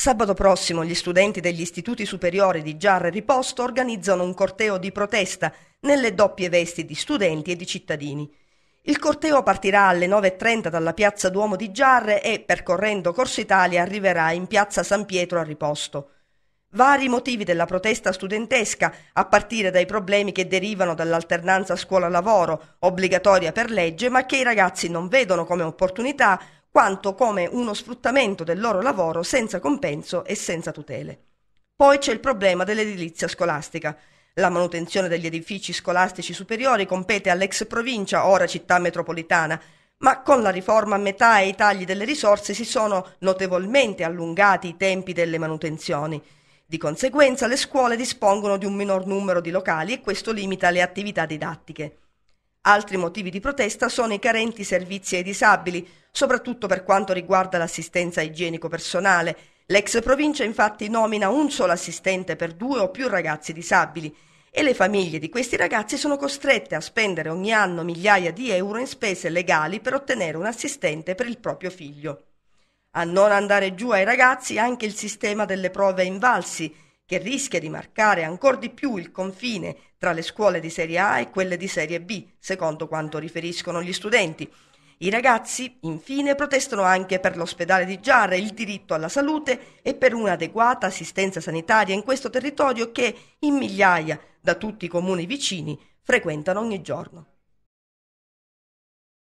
Sabato prossimo gli studenti degli istituti superiori di Giarre Riposto organizzano un corteo di protesta nelle doppie vesti di studenti e di cittadini. Il corteo partirà alle 9.30 dalla piazza Duomo di Giarre e, percorrendo Corso Italia, arriverà in piazza San Pietro a Riposto. Vari motivi della protesta studentesca, a partire dai problemi che derivano dall'alternanza scuola-lavoro, obbligatoria per legge, ma che i ragazzi non vedono come opportunità, quanto come uno sfruttamento del loro lavoro senza compenso e senza tutele. Poi c'è il problema dell'edilizia scolastica. La manutenzione degli edifici scolastici superiori compete all'ex provincia, ora città metropolitana, ma con la riforma a metà e i tagli delle risorse si sono notevolmente allungati i tempi delle manutenzioni. Di conseguenza le scuole dispongono di un minor numero di locali e questo limita le attività didattiche. Altri motivi di protesta sono i carenti servizi ai disabili, soprattutto per quanto riguarda l'assistenza igienico personale. L'ex provincia infatti nomina un solo assistente per due o più ragazzi disabili e le famiglie di questi ragazzi sono costrette a spendere ogni anno migliaia di euro in spese legali per ottenere un assistente per il proprio figlio. A non andare giù ai ragazzi anche il sistema delle prove invalsi, che rischia di marcare ancora di più il confine tra le scuole di serie A e quelle di serie B, secondo quanto riferiscono gli studenti. I ragazzi, infine, protestano anche per l'ospedale di Giarra, il diritto alla salute e per un'adeguata assistenza sanitaria in questo territorio che, in migliaia, da tutti i comuni vicini, frequentano ogni giorno.